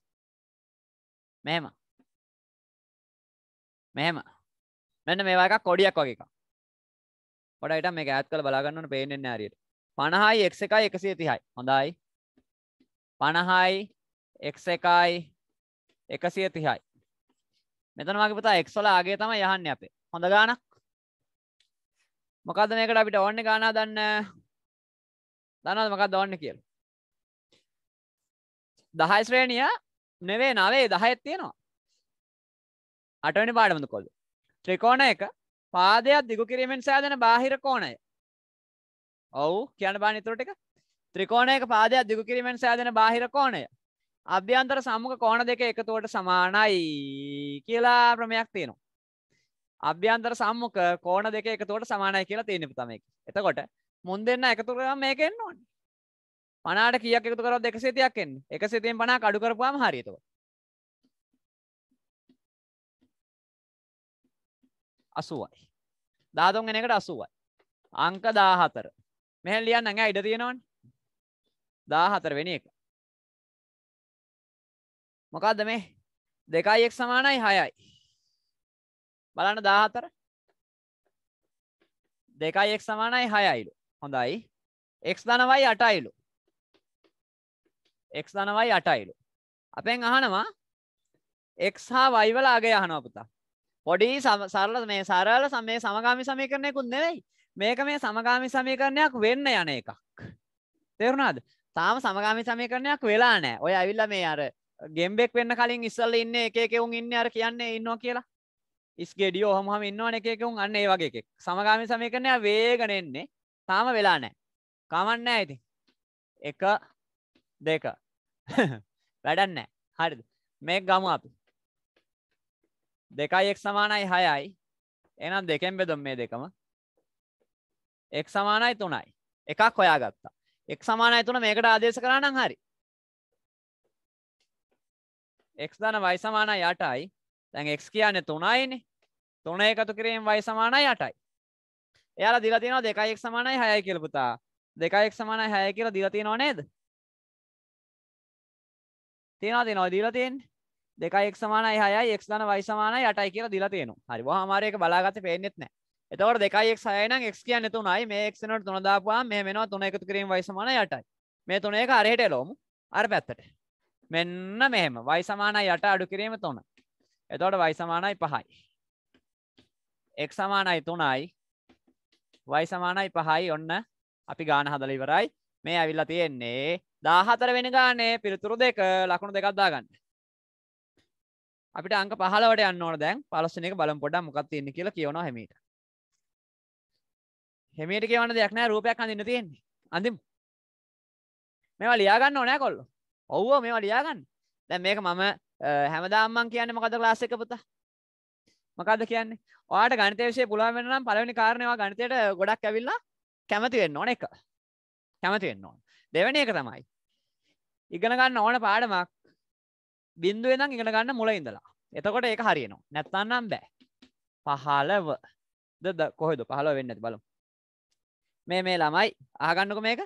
මෙහෙම මෙහෙම මෙන්න මේවා එකක් කොඩියක් වගේ එකක් පොඩ්ඩක් හිටන් මේක ඈත් කරලා බලා ගන්න ඕන පේන්නේ නැහැ හරියට 50යි x එකයි 130යි හොඳයි 50යි එක් එකයි එකසිය තිහයි මෙතන මගේ පුතා එක්සොලාගේ තම යහන්න අපේ හොඳ ගානක් මොකද මේකට අපිට ඕන්න ගානා දන්න දන්නද මොකක් දවන්න කියල දහයි ශ්‍රේණිය නෙවේ නවේ දහයත් තියෙනවා අටනි පාඩමඳ කොල්ද ත්‍රිකෝණ එක පාදයක් දිගු කිරීමෙන් සෑදන බාහිර කෝණය ඔවු කියන බානිතුරට එක ත්‍රිකෝණයක පාදයක් දිගු කිරීමෙන් සෑදන බාහිර කෝණය අභ්‍යන්තර සම්මුඛ කෝණ දෙක එකතුවට සමානයි කියලා ප්‍රමයක් තියෙනවා. අභ්‍යන්තර සම්මුඛ කෝණ දෙක එකතුවට සමානයි කියලා තියෙන පුතම මේක. එතකොට මුන් දෙන්න එකතු කරාම මේක එන්න ඕනේ. 50ට කීයක් එකතු කරොත් 130ක් එන්නේ. 130න් 50ක් අඩු කරපුවාම හරි එතකොට. 80යි. 13 වෙන එකට 80යි. අංක 14. මෙහෙන් ලියන්න නෑ ඉඩ තියෙනවනේ. 14 වෙනි එක. මොකක්ද මේ දෙකයි එක් සමානයි හයයි බලන්න දාහතර දෙකයි එක් සමානයි හයයිලු හොඳයි එක් දනවයි අටයිලු එක් දනවයි අටයිලු අපෙන් අහනවා එක් හා වයිවල අගේ අහනවා පුතා පොඩි සරල මේ සරල සමේ සමගාමි සමීකරණයකුත් නෙවෙයි මේක මේ සමගාමි සමීකරණයක් වෙන්න යන එකක් තේරුණාද තාම සමගාමි සමීකරණයක් වෙලා නෑ ඔය ඇවිල්ලා මේ අර ගෙම්බෙක් වෙන්න කලින් ඉස්සල් ඉන්න එකකවුන් ඉන්න අර කියන්නේ ඉන්නවා කියලා ඉස්ගෙඩිය හොමහම ඉන්නවන එකකවුන් අන්න ඒ වගේ එකෙක් සමගාමි සමයකනය වේගනෙන්නේ තාම වෙලා නෑ කමන්න ඇති එක දෙක වැඩන්න හරි මේ ගම අපි දෙකයි එක් සමානයි හයයි එනම් දෙකෙන් බෙදම් මේ දෙකම එක් සමානයි තුනයි එකක් හොයා ගත්තා එක් සමානයි තුන මේකට ආදේශ කරනම් හරි x ධන y සමානයි 8යි. දැන් x කියන්නේ 3යිනේ. 3 එකතු කිරීම y සමානයි 8යි. එයාලා දීලා තියෙනවා 2x සමානයි 6යි කියලා පුතා. 2x සමානයි 6යි කියලා දීලා තියෙනව නේද? තියෙනවා තියෙනවා දීලා තියෙන්නේ. 2x සමානයි 6යි x ධන y සමානයි 8යි කියලා දීලා තියෙනවා. හරි. වහාම හරි ඒක බලාගත්තේ පේන්නේත් නැහැ. එතකොට 2x 6යි නම් x කියන්නේ 3යි. මේ x වෙනකොට 3 දාපුවාම මෙහෙම වෙනවා 3 එකතු කිරීම y සමානයි 8යි. මේ 3 එක අරහෙට එලවමු. අර පැත්තට. මෙන්න මෙහෙම y සමානයි 8 අඩු කිරීම 3. එතකොට y සමානයි 5යි. x සමානයි 3යි. y සමානයි 5යි. ඔන්න අපි ගාන හදලා ඉවරයි. මේ ඇවිල්ලා තියෙන්නේ 14 වෙනි ගානේ පිළිතුරු දෙක ලකුණු දෙකක් දාගන්න. අපිට අංක 15ට යන්න ඕන දැන් 15 වෙනි එක බලමු පොඩ්ඩක් මොකක්ද තියෙන්නේ කියලා කියවනවා හැමීට. හැමීට කියවන්න දෙයක් නැහැ රූපයක් අඳින්න තියෙන්නේ. අඳිමු. මේවා ලියා ගන්න ඕනේ කොල්ලෝ. ඔව්ව මේවා ලියාගන්න දැන් මේක මම හැමදාම මම කියන්නේ මොකද ක්ලාස් එක පුතා මොකද්ද කියන්නේ ඔයාලට ගණිතය විෂය පුළුවන් වෙන නම් පළවෙනි කාරණේ ඔයා ගණිතයට ගොඩක් ඇවිල්ලා කැමති වෙන්න ඕන එක කැමති වෙන්න ඕන දෙවෙනි එක තමයි ඉගෙන ගන්න ඕන පාඩමක් බිඳුවේ නම් ඉගෙන ගන්න මුල ඉඳලා එතකොට ඒක හරියනවා නැත්නම් නම් බෑ 15 ද කොහෙද 15 වෙන්නේ නැති බලමු මේ මේ ළමයි අහගන්නකො මේක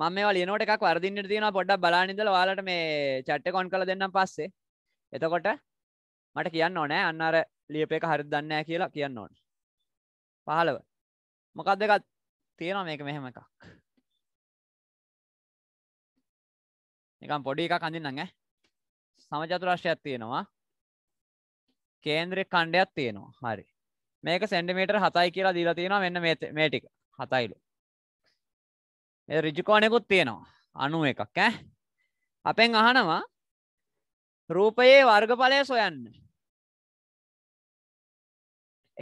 මම මේ වලියනෝට එකක් වර්දින්නට තියෙනවා පොඩ්ඩක් බලානිදල වාලට මේ චට්ට කොන් කළ දෙන්නම් පස්සේ එතකොට මට කියන්න ඕනෑ අන්න අර ලියප එක හරි දන්නෑ කියලා කියන්න ඕන පහළව මොකක් දෙකත් තියෙනවා මේක මෙහෙම එකක් නිකම් පොඩි එකක් අඳින්නම් ඈ සමචතුරාශ්‍රයක් තියෙනවා කේන්ද්‍රික ඛණ්ඩයක් තියෙනවා හරි මේක සෙන්ටිමීටර් 7යි කියලා දීලා තියෙනවා මෙන්න මේ මේ ටික 7යිලු එ රිජිකෝනෙකුත් තියෙනවා අනුව එකක් ඈ අපෙන් අහනවා රූපයේ වර්ගඵලය සොයන්න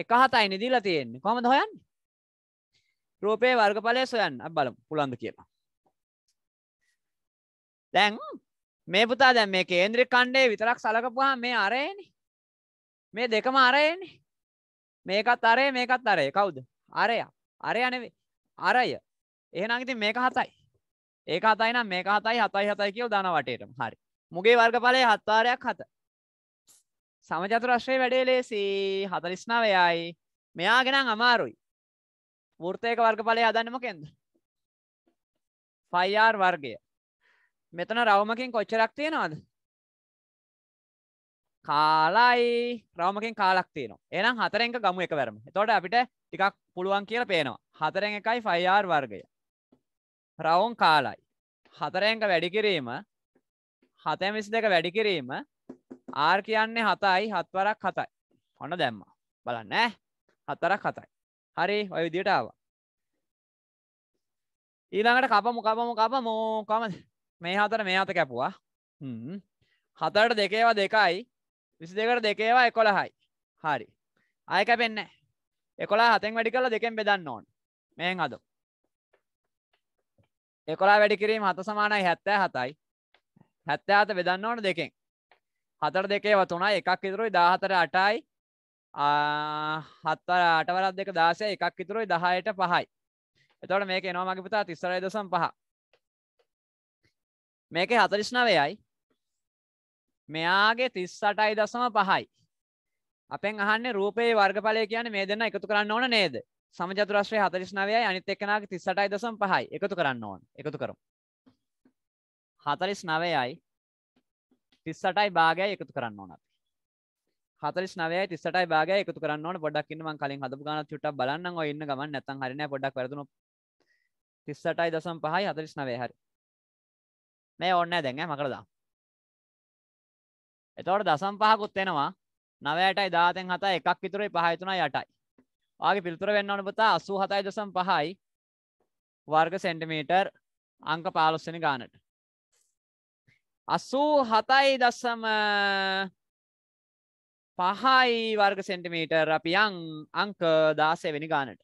එක හතයි නිදිලා තියෙන්නේ කොහමද හොයන්නේ රූපයේ වර්ගඵලය සොයන්න අපි බලමු පුළන්ද කියලා දැන් මේ පුතා දැන් මේ කේන්ද්‍රික ඛණ්ඩේ විතරක් සලකපුවාම මේ අරේනේ මේ දෙකම අරයනේ මේකත් අරය මේකත් අරය කවුද අරය අරය නෙවෙයි අරය එහෙනම් ඉතින් මේක හතයි. ඒක හතයි නම් මේක හතයි හතයි හතයි කියව දාන වටේටම. හරි. මුගේ වර්ගඵලය හත්වාරයක් හත. සමචතුරශ්‍රයේ වැඩේ ලේසි 49යි. මෙයාගේ නම් අමාරුයි. වෘත්තයක වර්ගඵලය හදන්නේ මොකෙන්ද? 5r වර්ගය. මෙතන රවුමකින් කොච්චරක් තියෙනවද? කාලයි රවමකින් කාලක් තියෙනවා. එහෙනම් හතරෙන්ක ගමු එකවරම. එතකොට අපිට ටිකක් පුළුවන් කියලා පේනවා. හතරෙන් එකයි 5r වර්ගය. රවුන් කාලයි හතරයංක වැඩිකිරීම හතැ විසි දෙක වැඩිකිරීම ආර් කියන්නේ හතයි හත්වරක් හතයි හොන දැම්ම බලන්න හතරක් හතයි හරි ඔය විදියට ආව ඊළඟට කපමු කපමු කපමෝ කම මේ හතර මේ අත කැපුවා හතරට දෙකේවා දෙකයි විසි දෙකට දෙකේවා එකොළහයි හරි අය කැපෙන්න එකොලා හතෙන් වැඩි කල දෙකෙන් බෙදන්න ඕන මෙන් අදෝ එකොලා වැඩි කිරීම හත සමානයි හැත්තෑ හතයි හැත්තෑ අත බෙදන්න ඕන දෙකෙන් හතර දෙකේව තුනයි එකක් ඉතුරුයි දාහතර අටයි හත්තර අටවරත් දෙක දාසය එකක් ඉතුරුයි දහයට පහයි එතවට මේක එනවා මගේ පුතා තිස්සරයි දසම් පහ මේක හතරිශ්නවයයි මෙයාගේ තිස් අටයි දසම පහයි අපෙන් අහන්නේ රූපයේ වර්ගඵලය කියන්නේ මේ දෙන්න එකතු කරන්න ඕන නේද සමජතුරශ්‍රය හතරිස්නාවයයි අනිත් එක්කනාගේ තිස්සටයි දසම් පහයි එකතු කරන්න ඕන එකතු කරමු. හතරිස් නවයයි තිස්සටයි භාගය එකතු කරන්න ඕන අපි. හතරිස් නවයයි තිස්සටයි භාගය එකතු කරන්න ඕන පොඩ්ඩක් ඉන්න මං කලින් හදපු ගානක් චුට්ටක් බලන්නම් ඔය ඉන්න ගමන් නැත්තම් හරිනෑ පොඩ්ඩක් වැරදුනොත් තිස්සටයි දසම් පහයි හතරිස් නවයයි හරි. මේ ඕනේ නැහැ දැන් ඈ මකර දාන්න. එතකොට දසම් පහකුත් එනවා 9ටයි 10 7යි එකක් විතරයි 5යි 3යි 8යි. ආගේ පිල්තුර වෙන්න ඕන පුතා අසූ හතයි දසම් පහයි වර්ග සෙන්ටිමීටර් අංක පාලොස්සෙන ගානට. අස්සූ හතයි දස්සම පහයි වර්ග සෙන්ටිමීටර් අපි යං අංක දාසයවෙනි ගානට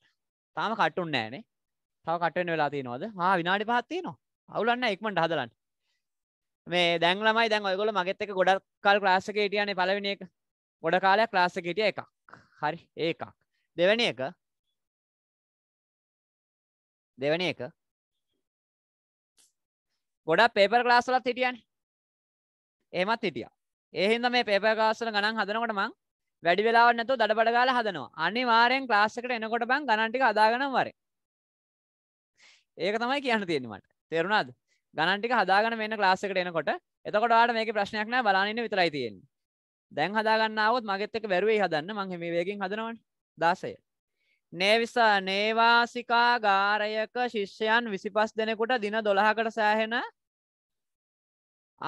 තාම කට්ටුන් නෑනේ තව කටෙන් වෙලා තියනවද හා විනාඩි පහත්ති නවා අවුලන්න එක්මට හදලන්න මේ දැංලමයි දැන් ඔයගොල මගෙත් එක ගොඩක් කල් ක්‍රාසක ටියනේ පලවිනි එක ගොඩ කාලයක් ක්‍රාසක ටිය එකක් හරි ඒකක් දෙවැනි එක දෙවැනි එක ගොඩක් පේපර් ක්ලාස් වලත් හිටියන්නේ එහෙමත් හිටියා ඒ හින්දා මේ පේපර් ක්ලාස් වල ගණන් හදනකොට මං වැඩි වෙලාවක් නැතුව දඩබඩ ගාලා හදනවා අනිවාර්යෙන් ක්ලාස් එකට එනකොට මං ගණන් ටික හදාගන්නම වරේ ඒක තමයි කියන්න තියෙන්නේ මට තේරුණාද ගණන් ටික හදාගෙන මෙන්න ක්ලාස් එකට එනකොට එතකොට ඔයාලට මේකේ ප්‍රශ්නයක් නැහැ බලන්න ඉන්න විතරයි තියෙන්නේ දැන් හදාගන්න ආවොත් මගෙත් එක්ක වැරුවේ හදන්න මං මේ වේගෙන් හදනවනේ දසය. නේවිසා නේවාසිකා ගාරයක ශිෂ්‍යයන් විසිපස් දෙනෙකුට දින දොළහකට සෑහෙන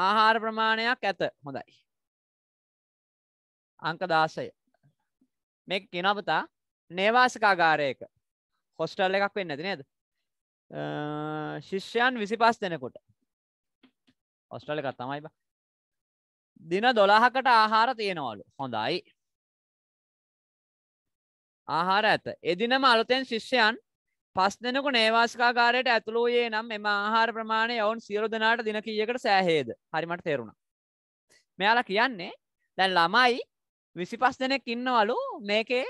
ආහාර ප්‍රමාණයක් ඇත හොඳයි. අංක දාසය. මෙ කිනපතා නේවාසිකාගාරයක හොස්ටල් එකක් වෙන්න ඇති නේද ශිෂ්‍යයන් විසි පස් දෙනකොට ඔස්ටල එකත් තමයි දින දොළහකට ආහාර තියෙනවලු හොඳයි ආහාර ඇත. එදිනම අලුතෙන් ශිෂ්‍යයන් පස් දෙනකු නේවාසිකාකාරයට ඇතුළුවයේ නම් එම ආහාර ප්‍රමාණය ඔවුන් සියලු දෙනාට දින කීයකට සෑහේද හරිමට තේරුණා. මෙයාලා කියන්නේ දැන් ළමයි විසි පස් දෙනෙක් ඉන්නවලු මේකේ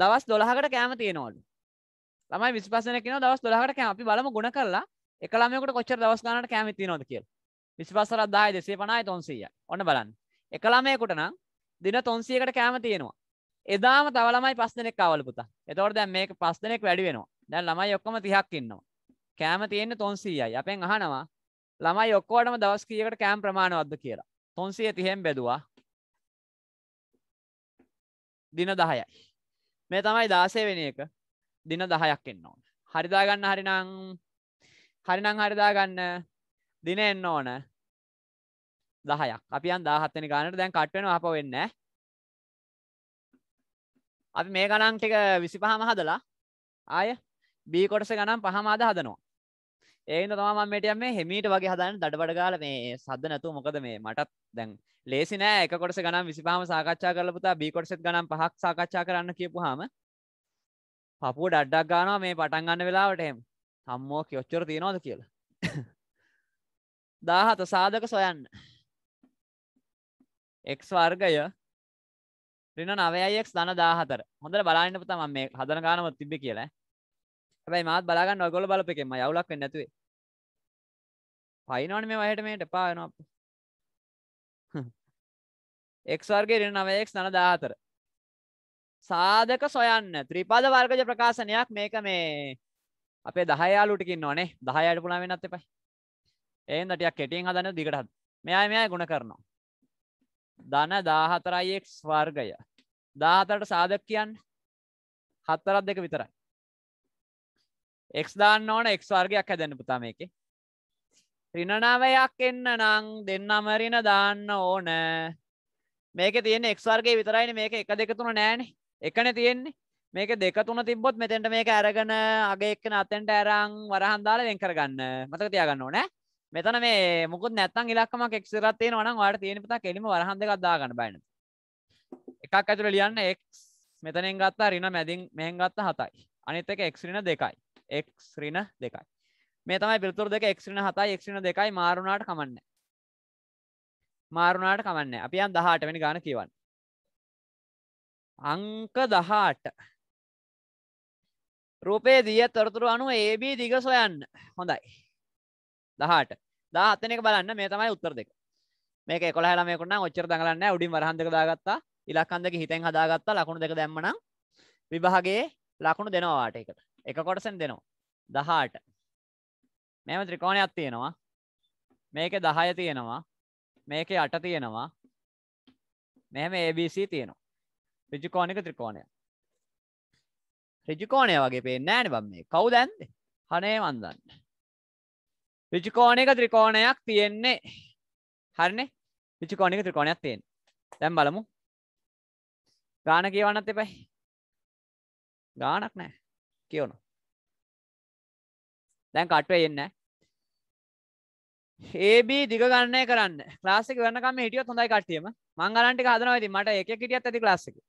දවස් දොළහකට කෑම තියෙනවලු ළමයි විසි පස් දෙනෙක් ඉන්න දවස් දොළහකට කෑම අපි බලමු ගුණ කරලා එක ළමයෙකුට කොච්චර දවස් ගානකට කෑම තියෙනවද කියලා. විසි පස් හතරක් 10යි 250යි 300යි. ඔන්න බලන්න. එක ළමයෙකුට නම් දින 300කට කෑම තියෙනවා. එදාම තව ළමයි පස් දෙනෙක් ආවලු පුතා. එතකොට දැන් මේක පස් දෙනෙක් වැඩි වෙනවා. දැන් ළමයි ඔක්කොම 30ක් ඉන්නවා. කෑම තියෙන්නේ 300යි. අපෙන් අහනවා ළමයි ඔක්කොටම දවස් කීයකට කෑම ප්‍රමාණවත්ද කියලා. 330න් බෙදුවා. දින 10යි. මේ තමයි 16 වෙනි එක. දින 10ක් එන්න ඕන. හරි දා ගන්න හරිනම් හරිනම් හරි දා ගන්න දින එන්න ඕන 10ක්. අපි යන් 17 වෙනි ගානට දැන් කට් වෙනවා අපව වෙන්නේ නැහැ. අපි මේ ගණන් ටික විසි පහම හදලා ආය බී කොටස ගනම් පහමාද හදනවා ඒන තම මටියම් මේ හෙමීට වගේ හදන්න දඩබඩ ගාල මේ සද නැතු මොකද මේ මටත් දැන් ලේසි නෑ එක කොටස ගනම් විසිපාම සාකච්ඡා කරලපුතා බිකොටසත් ගනම් පහක් සාකච්ඡා කරන්න කියපුහම පපුුව ඩඩ්ඩක් ගානවා මේ පටන් ගන්න වෙලාවට එම හම්මෝ කියොච්චර තියෙනවාද කියලා දාහත සාධක සොයන්න එක් වර්ගය රින නවයයික් දන දාහතර හොඳට බලාන්න පුතම මේ හදන ගානම තිබ්බ කියලා හැබැයි මාත් බලාගන්න ඔයගොල්ලෝ බලපෙකෙම යවුලක් වෙන්නේ නැතුවේ පයින්නවනේ මේ වහයට මේට එපා වෙනවා අපි එක් වර්ගයේ ඍණ 9x 914 සාධක සොයන්න ත්‍රිපද වර්ගජ ප්‍රකාශනයක් මේක මේ අපේ 10 යාළුවටික ඉන්නවනේ 10 යාළුවට පුළුවන් වෙන්නත් එපයි එහෙනම් ටිකක් කෙටියෙන් හදන්න දිගට හද මෙයායි මෙයායි ගුණ කරනවා ධන දාහතරයියෙක් ස්වර්ගය දාහතරට සාධක කියන්න හත්තරත් දෙක විතරයි එක් දාන්න ඕන එක් වර්ගයක් හැදැන්න පුතා මේක රිණනවයක් එන්න නං දෙන්න අමරින දාන්න ඕන මේක තියෙන එක්වර්ගේ විතරයින මේක එක දෙක තුන නෑනේ එකන තියෙන්නේ මේක දෙක තුන තිබොත් මෙතැන්ට මේක ඇරගෙන අගේ එක්කන අතෙන්ට ඇරං වරහන්දාල වෙන් කරගන්න මතක තියාගන්න ඕනෑ මෙතන මේ මොකුත් නැත්තම් ඉලක්කමක් x එකක් තියෙනවා නම් ඔයාලට තියෙන පුතා කෙලිම වරහන් දෙකක් දාගන්න බෑන. එකක් ඇතුළේ ලියන්න x මෙතනින් ගත්තා ඍණ මැදින් මෙහෙන් ගත්තා 7යි. අනිත් එක x ඍණ 2යි. x ඍණ 2යි. මේ තමයි පිළිතුරු දෙක x ඍණ 7යි x ඍණ 2යි මාරුණාට කමන්නේ. මාරුණාට කමන්නේ. අපි යන් 18 වෙනි ගාන කියවන්න. අංක 18 රූපේ දී තොරතුරු අනුව AB දිග සොයන්න. හොඳයි. දහට දාහතනක බලන්න මේ තමයි උත්තර දෙක මේක කොළහලමකුන්න ඔච්චර දඟලන්න උඩින් වරහන්දක දාගත්තා ඉලක්කන්දක හිතෙන් හදාගත්තා ලකුණු දෙක දැම්මනම් විභාගේ ලකුණු දෙනවාට එකට එක කොටසෙන් දෙනවා දහට මෙම ත්‍රිකෝණයක් තියෙනවා මේක දහය තියෙනවා මේක අට තියෙනවා මෙහම ABC තියෙනවා රිජිකෝණක ත්‍රිකෝණය රිජිකෝණය වගේ පේ නෑන බම් මේ කවු දැන්ද හනේ වන්දන්න විචිකෝණයක ත්‍රිකෝණයක් තියෙන්නේ හරිනේ විචිකෝණයක ත්‍රිකෝණයක් තියෙන දැන් බලමු ගාන කියවන්නත් එපයි ගානක් නෑ කියවනු දැන් කට්ටුවේ එන්නේ AB දිග ගණනය කරන්න ක්ලාස් එක ඉවරනකම් හිටියොත් හොඳයි කට්ටියම මං අරන් ටික හදනවා ඉතින් මට එක එක හිටියත් ඇති ක්ලාස් එකේ